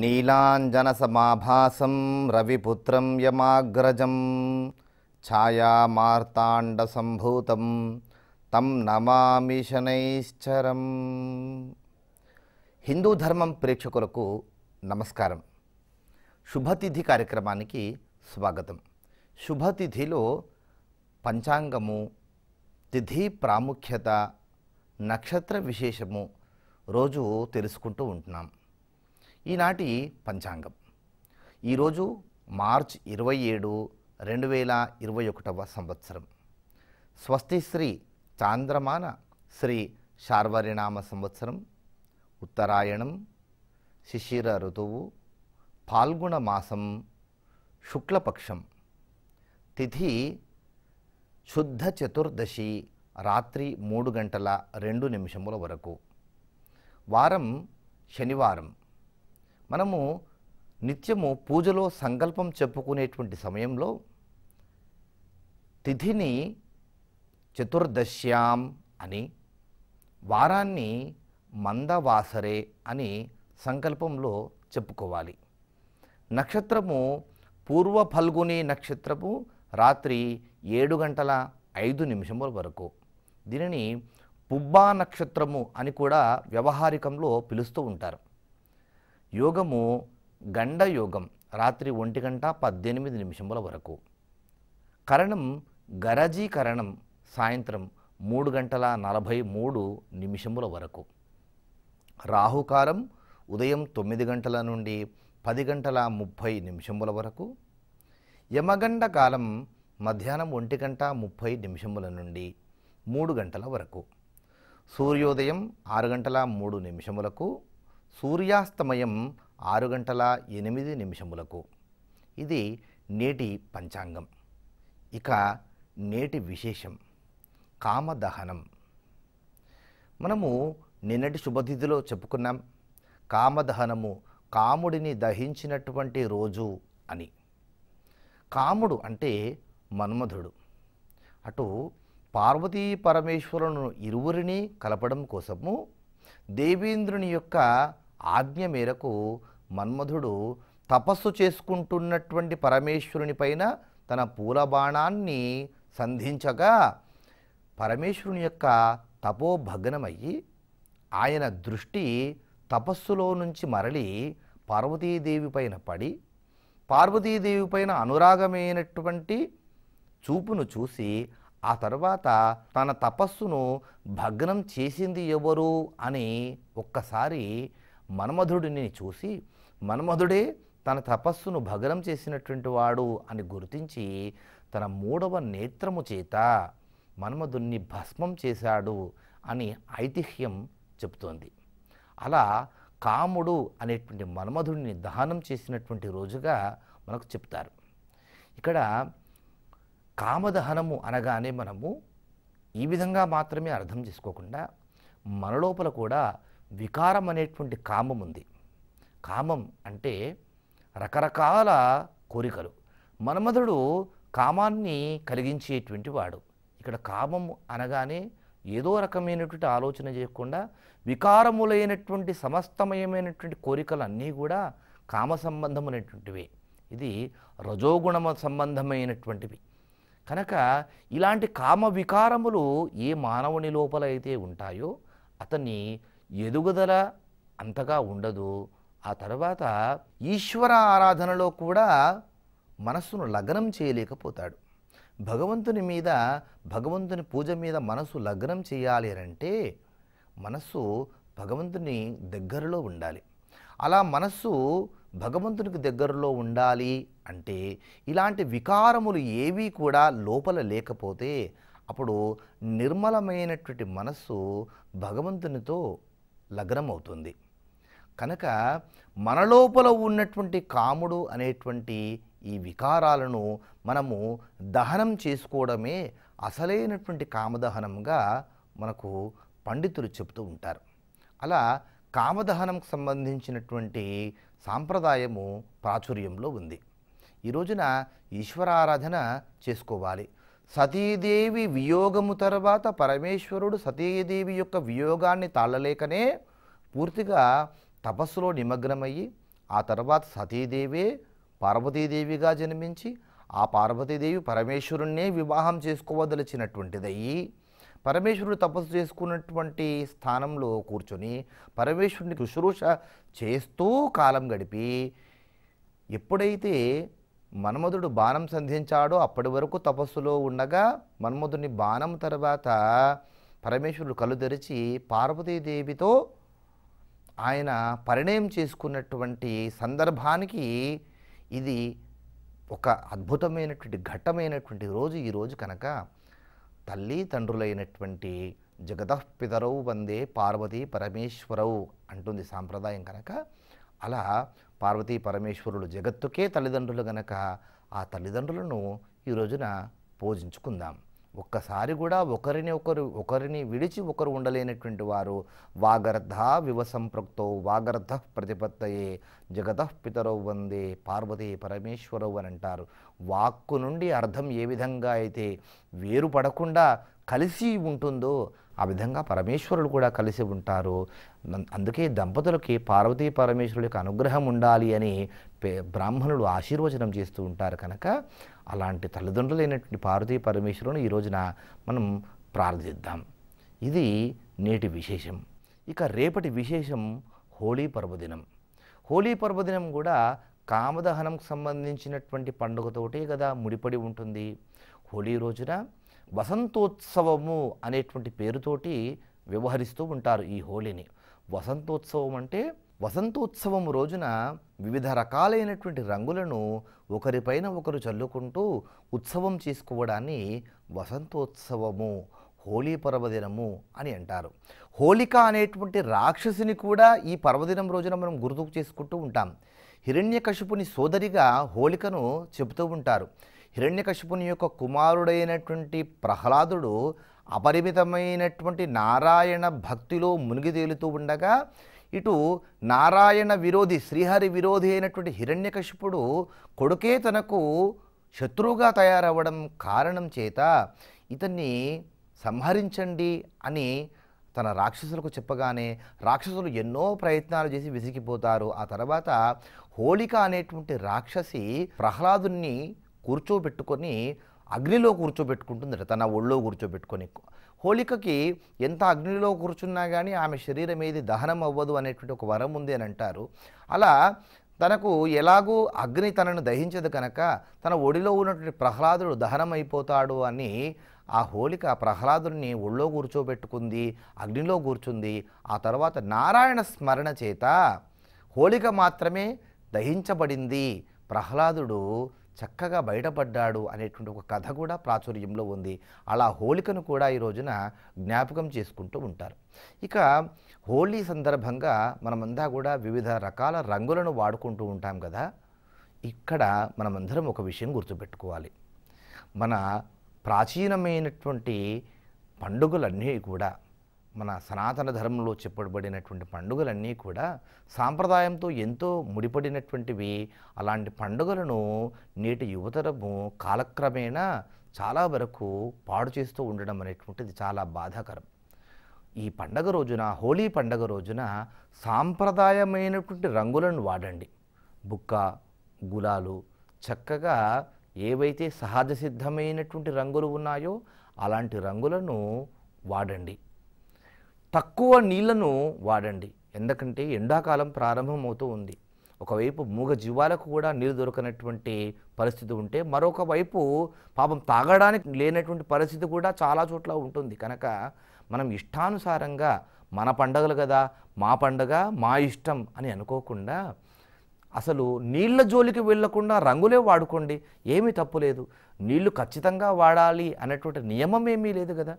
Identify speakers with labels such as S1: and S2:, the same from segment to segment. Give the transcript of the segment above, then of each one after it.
S1: నీలాంజనసమాభాసం రవిపుత్రం యమాగ్రజం ఛాయామార్తాండసంభూతం తం నమామి శనైశ్చరం హిందూ ధర్మం ప్రేక్షకులకు నమస్కారం శుభతిథి కార్యక్రమానికి స్వాగతం శుభతిథిలో పంచాంగము తిథి ప్రాముఖ్యత నక్షత్ర విశేషము రోజు తెలుసుకుంటూ ఉంటున్నాం ఈనాటి పంచాంగం ఈరోజు మార్చ్ ఇరవై ఏడు రెండు వేల ఇరవై ఒకటవ సంవత్సరం స్వస్తి శ్రీ చాంద్రమాన శ్రీ శార్వరినామ సంవత్సరం ఉత్తరాయణం శిశిర ఋతువు పాల్గుణ మాసం శుక్లపక్షం తిథి శుద్ధ చతుర్దశి రాత్రి మూడు గంటల రెండు నిమిషముల వరకు వారం శనివారం మనము నిత్యము పూజలో సంకల్పం చెప్పుకునేటువంటి సమయంలో తిథిని చతుర్దశ్యాం అని వారాన్ని మందవాసరే అని సంకల్పంలో చెప్పుకోవాలి నక్షత్రము పూర్వ ఫల్గుని నక్షత్రము రాత్రి ఏడు గంటల ఐదు నిమిషముల వరకు దీనిని పుబ్బా నక్షత్రము అని కూడా వ్యవహారికంలో పిలుస్తూ ఉంటారు యోగము గండ యోగం రాత్రి ఒంటి గంట పద్దెనిమిది నిమిషముల వరకు కరణం గరజీకరణం సాయంత్రం మూడు గంటల నలభై మూడు నిమిషముల వరకు రాహుకాలం ఉదయం తొమ్మిది గంటల నుండి పది గంటల ముప్పై నిమిషముల వరకు యమగండ కాలం మధ్యాహ్నం ఒంటి గంట ముప్పై నిమిషముల నుండి మూడు గంటల వరకు సూర్యోదయం ఆరు గంటల మూడు నిమిషములకు సూర్యాస్తమయం ఆరు గంటల ఎనిమిది నిమిషములకు ఇది నేటి పంచాంగం ఇక నేటి విశేషం కామదహనం మనము నిన్నటి శుభతిథిలో చెప్పుకున్నాం కామదహనము కాముడిని దహించినటువంటి రోజు అని కాముడు అంటే మన్మధుడు అటు పార్వతీ పరమేశ్వరులను ఇరువురిని కలపడం కోసము దేవేంద్రుని యొక్క ఆజ్ఞ మేరకు మన్మధుడు తపస్సు చేసుకుంటున్నటువంటి పరమేశ్వరుని పైన తన పూల బాణాన్ని సంధించగా పరమేశ్వరుని యొక్క తపోభగ్నమయ్యి ఆయన దృష్టి తపస్సులో నుంచి మరలి పార్వతీదేవి పైన పడి పార్వతీదేవి పైన అనురాగమైనటువంటి చూపును చూసి ఆ తరువాత తన తపస్సును భగ్నం చేసింది ఎవరు అని ఒక్కసారి మన్మధుడిని చూసి మన్మధుడే తన తపస్సును భగ్నం చేసినటువంటి వాడు అని గుర్తించి తన మూడవ నేత్రము చేత మన్మధుణ్ణి భస్మం చేశాడు అని ఐతిహ్యం చెబుతోంది అలా కాముడు అనేటువంటి మన్మధుడిని దహనం చేసినటువంటి రోజుగా మనకు చెప్తారు ఇక్కడ కామదహనము అనగానే మనము ఈ విధంగా మాత్రమే అర్థం చేసుకోకుండా మన లోపల కూడా వికారం అనేటువంటి కామం ఉంది కామం అంటే రకరకాల కోరికలు మన్మధుడు కామాన్ని కలిగించేటువంటి వాడు ఇక్కడ కామం అనగానే ఏదో రకమైనటువంటి ఆలోచన చేయకుండా వికారములైనటువంటి సమస్తమయమైనటువంటి కోరికలు అన్నీ కూడా కామ సంబంధమైనటువంటివి ఇది రజోగుణమ సంబంధమైనటువంటివి కనుక ఇలాంటి కామ వికారములు ఏ మానవుని లోపల అయితే ఉంటాయో అతన్ని ఎదుగుదల అంతగా ఉండదు ఆ తర్వాత ఈశ్వర ఆరాధనలో కూడా మనస్సును లగ్నం చేయలేకపోతాడు భగవంతుని మీద భగవంతుని పూజ మీద మనస్సు లగ్నం చేయాలి అంటే మనస్సు భగవంతుని దగ్గరలో ఉండాలి అలా మనస్సు భగవంతునికి దగ్గరలో ఉండాలి అంటే ఇలాంటి వికారములు ఏవీ కూడా లోపల లేకపోతే అప్పుడు నిర్మలమైనటువంటి మనస్సు భగవంతునితో లగ్నమవుతుంది కనుక మనలోపల ఉన్నటువంటి కాముడు అనేటువంటి ఈ వికారాలను మనము దహనం చేసుకోవడమే అసలైనటువంటి కామదహనంగా మనకు పండితులు చెబుతూ ఉంటారు అలా కామదహనంకు సంబంధించినటువంటి సాంప్రదాయము ప్రాచుర్యంలో ఉంది ఈ రోజున ఈశ్వరారాధన చేసుకోవాలి సతీదేవి వియోగము తర్వాత పరమేశ్వరుడు సతీదేవి యొక్క వియోగాన్ని తాళలేకనే పూర్తిగా తపస్సులో నిమగ్నమయ్యి ఆ తర్వాత సతీదేవే పార్వతీదేవిగా జన్మించి ఆ పార్వతీదేవి పరమేశ్వరుణ్ణే వివాహం చేసుకోవదలిచినటువంటిదయ్యి పరమేశ్వరుడు తపస్సు చేసుకున్నటువంటి స్థానంలో కూర్చొని పరమేశ్వరుని శుశ్రూష చేస్తూ కాలం గడిపి ఎప్పుడైతే మన్మధుడు బాణం సంధించాడు అప్పటి వరకు తపస్సులో ఉండగా మన్మధుని బాణం తర్వాత పరమేశ్వరుడు కళ్ళు తెరిచి పార్వతీదేవితో ఆయన పరిణయం చేసుకున్నటువంటి సందర్భానికి ఇది ఒక అద్భుతమైనటువంటి ఘట్టమైనటువంటి రోజు ఈరోజు కనుక తల్లి తండ్రులైనటువంటి జగదఃపితరవు వందే పార్వతీ పరమేశ్వరవు అంటుంది సాంప్రదాయం కనుక అలా పార్వతీ పరమేశ్వరుడు జగత్తుకే తల్లిదండ్రులు గనక ఆ తల్లిదండ్రులను ఈ రోజున పూజించుకుందాం ఒక్కసారి కూడా ఒకరిని ఒకరు ఒకరిని విడిచి ఒకరు ఉండలేనటువంటి వారు వాగర్ధ వివసంపృక్తో వాగర్ధ ప్రతిపత్తయే జగతఃపితరౌ వందే పార్వతీ పరమేశ్వరవు అని అంటారు వాక్కు నుండి అర్థం ఏ విధంగా అయితే వేరు పడకుండా కలిసి ఉంటుందో ఆ విధంగా పరమేశ్వరుడు కూడా కలిసి ఉంటారు అందుకే దంపతులకి పార్వతీ పరమేశ్వరుడి యొక్క అనుగ్రహం ఉండాలి అని బ్రాహ్మణులు ఆశీర్వచనం చేస్తూ ఉంటారు కనుక అలాంటి తల్లిదండ్రులైనటువంటి పార్వతీ పరమేశ్వరుని ఈ రోజున మనం ప్రార్థిద్దాం ఇది నేటి విశేషం ఇక రేపటి విశేషం హోళీ పర్వదినం హోళీ పర్వదినం కూడా కామదహనంకు సంబంధించినటువంటి పండుగతోటే కదా ముడిపడి ఉంటుంది హోళీ రోజున వసంతోత్సవము అనేటువంటి పేరుతోటి వ్యవహరిస్తూ ఉంటారు ఈ హోలీని వసంతోత్సవం అంటే వసంతోత్సవం రోజున వివిధ రకాలైనటువంటి రంగులను ఒకరిపైన ఒకరు చల్లుకుంటూ ఉత్సవం చేసుకోవడాన్ని వసంతోత్సవము హోలీ పర్వదినము అని అంటారు హోళిక అనేటువంటి రాక్షసిని కూడా ఈ పర్వదినం రోజున మనం గుర్తుకు చేసుకుంటూ ఉంటాం హిరణ్యకశిపుని సోదరిగా హోళికను చెబుతూ ఉంటారు హిరణ్యకశిపుని యొక్క కుమారుడైనటువంటి ప్రహ్లాదుడు అపరిమితమైనటువంటి నారాయణ భక్తిలో మునిగి తేలుతూ ఉండగా ఇటు నారాయణ విరోధి శ్రీహరి విరోధి అయినటువంటి హిరణ్యకశిపుడు కొడుకే తనకు శత్రువుగా తయారవ్వడం కారణం చేత ఇతన్ని సంహరించండి అని తన రాక్షసులకు చెప్పగానే రాక్షసులు ఎన్నో ప్రయత్నాలు చేసి విసిగిపోతారు ఆ తర్వాత హోళిక అనేటువంటి రాక్షసి ప్రహ్లాదుని కూర్చోబెట్టుకొని అగ్నిలో కూర్చోబెట్టుకుంటుందట తన ఒళ్ళో కూర్చోబెట్టుకొని హోళికకి ఎంత అగ్నిలో కూర్చున్నా కానీ ఆమె శరీరం ఏది దహనం అవ్వదు అనేటువంటి ఒక వరం ఉంది అని అంటారు అలా తనకు ఎలాగూ అగ్ని తనను దహించదు కనుక తన ఒడిలో ఉన్నటువంటి ప్రహ్లాదుడు దహనం అయిపోతాడు అని ఆ హోళిక ప్రహ్లాదుని ఒళ్ళో కూర్చోబెట్టుకుంది అగ్నిలో కూర్చుంది ఆ తర్వాత నారాయణ స్మరణ చేత హోళిక మాత్రమే దహించబడింది ప్రహ్లాదుడు చక్కగా బయటపడ్డాడు అనేటువంటి ఒక కథ కూడా ప్రాచుర్యంలో ఉంది అలా హోలికను కూడా ఈ రోజున జ్ఞాపకం చేసుకుంటూ ఉంటారు ఇక హోలీ సందర్భంగా మనమంతా కూడా వివిధ రకాల రంగులను వాడుకుంటూ ఉంటాం కదా ఇక్కడ మనమందరం ఒక విషయం గుర్తుపెట్టుకోవాలి మన ప్రాచీనమైనటువంటి పండుగలన్నీ కూడా మన సనాతన ధర్మంలో చెప్పబడినటువంటి పండుగలన్నీ కూడా సాంప్రదాయంతో ఎంతో ముడిపడినటువంటివి అలాంటి పండుగలను నేటి యువతరము కాలక్రమేణా చాలా వరకు పాడు చేస్తూ ఉండడం అనేటువంటిది చాలా బాధాకరం ఈ పండగ రోజున హోలీ పండగ రోజున సాంప్రదాయమైనటువంటి రంగులను వాడండి బుక్క గులాలు చక్కగా ఏవైతే సహజ సిద్ధమైనటువంటి రంగులు ఉన్నాయో అలాంటి రంగులను వాడండి తక్కువ నీళ్లను వాడండి ఎందుకంటే ఎండాకాలం ప్రారంభమవుతూ ఉంది ఒకవైపు మూగ జీవాలకు కూడా నీరు దొరకనటువంటి పరిస్థితి ఉంటే మరొక వైపు పాపం తాగడానికి లేనటువంటి పరిస్థితి కూడా చాలా చోట్ల ఉంటుంది కనుక మనం ఇష్టానుసారంగా మన పండగలు కదా మా పండగ మా ఇష్టం అని అనుకోకుండా అసలు నీళ్ళ జోలికి వెళ్లకుండా రంగులే వాడుకోండి ఏమీ తప్పు లేదు నీళ్లు ఖచ్చితంగా వాడాలి అనేటువంటి నియమం ఏమీ లేదు కదా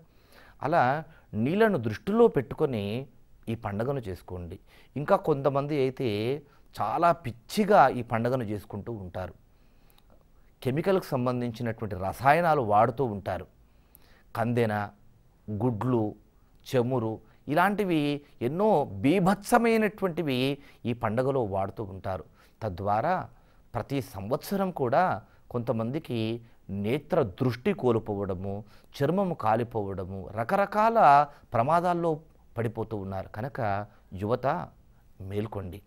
S1: అలా నీళ్లను దృష్టిలో పెట్టుకొని ఈ పండుగను చేసుకోండి ఇంకా కొంతమంది అయితే చాలా పిచ్చిగా ఈ పండుగను చేసుకుంటూ ఉంటారు కెమికల్కి సంబంధించినటువంటి రసాయనాలు వాడుతూ ఉంటారు కందెన గుడ్లు చెమురు ఇలాంటివి ఎన్నో బీభత్సమైనటువంటివి ఈ పండుగలో వాడుతూ ఉంటారు తద్వారా ప్రతి సంవత్సరం కూడా కొంతమందికి నేత్ర దృష్టి కోల్పోవడము చర్మము కాలిపోవడము రకరకాల ప్రమాదాల్లో పడిపోతూ ఉన్నారు కనుక యువత మేల్కొండి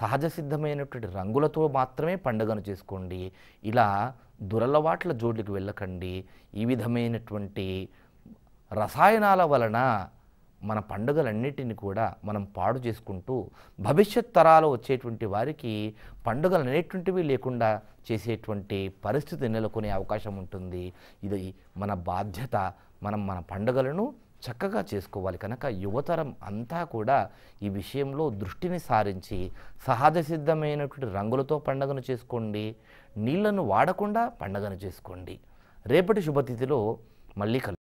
S1: సహజ సిద్ధమైనటువంటి రంగులతో మాత్రమే పండుగను చేసుకోండి ఇలా దురలవాట్ల జోడ్లకు వెళ్ళకండి ఈ విధమైనటువంటి రసాయనాల వలన మన పండుగలన్నిటిని కూడా మనం పాడు చేసుకుంటూ భవిష్యత్ తరాలు వచ్చేటువంటి వారికి పండుగలు అనేటువంటివి లేకుండా చేసేటువంటి పరిస్థితి నెలకొనే అవకాశం ఉంటుంది ఇది మన బాధ్యత మనం మన పండుగలను చక్కగా చేసుకోవాలి కనుక యువతరం అంతా కూడా ఈ విషయంలో దృష్టిని సారించి సహజ సిద్ధమైనటువంటి రంగులతో పండుగను చేసుకోండి నీళ్లను వాడకుండా పండుగను చేసుకోండి రేపటి శుభతిథిలో మళ్ళీ కలు